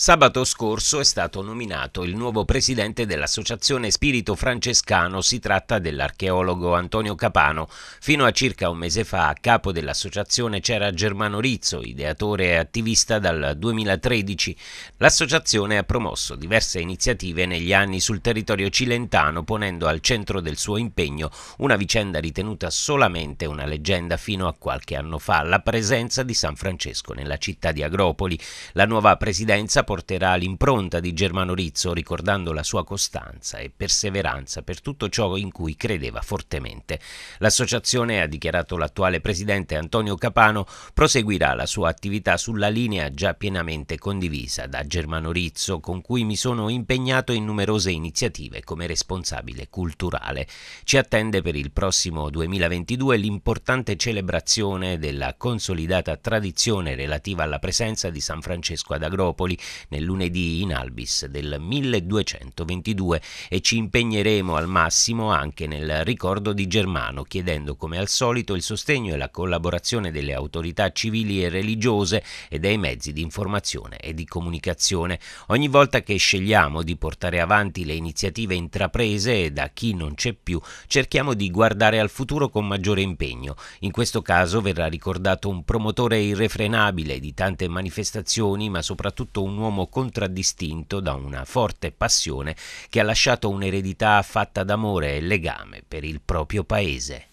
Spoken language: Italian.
Sabato scorso è stato nominato il nuovo presidente dell'Associazione Spirito Francescano, si tratta dell'archeologo Antonio Capano. Fino a circa un mese fa a capo dell'associazione c'era Germano Rizzo, ideatore e attivista dal 2013. L'associazione ha promosso diverse iniziative negli anni sul territorio cilentano, ponendo al centro del suo impegno una vicenda ritenuta solamente una leggenda fino a qualche anno fa, la presenza di San Francesco nella città di Agropoli. La nuova presidenza porterà l'impronta di Germano Rizzo ricordando la sua costanza e perseveranza per tutto ciò in cui credeva fortemente. L'associazione, ha dichiarato l'attuale presidente Antonio Capano, proseguirà la sua attività sulla linea già pienamente condivisa da Germano Rizzo, con cui mi sono impegnato in numerose iniziative come responsabile culturale. Ci attende per il prossimo 2022 l'importante celebrazione della consolidata tradizione relativa alla presenza di San Francesco ad Agropoli, nel lunedì in Albis del 1222 e ci impegneremo al massimo anche nel ricordo di Germano, chiedendo come al solito il sostegno e la collaborazione delle autorità civili e religiose e dei mezzi di informazione e di comunicazione. Ogni volta che scegliamo di portare avanti le iniziative intraprese da chi non c'è più, cerchiamo di guardare al futuro con maggiore impegno. In questo caso verrà ricordato un promotore irrefrenabile di tante manifestazioni, ma soprattutto un uomo contraddistinto da una forte passione che ha lasciato un'eredità fatta d'amore e legame per il proprio paese.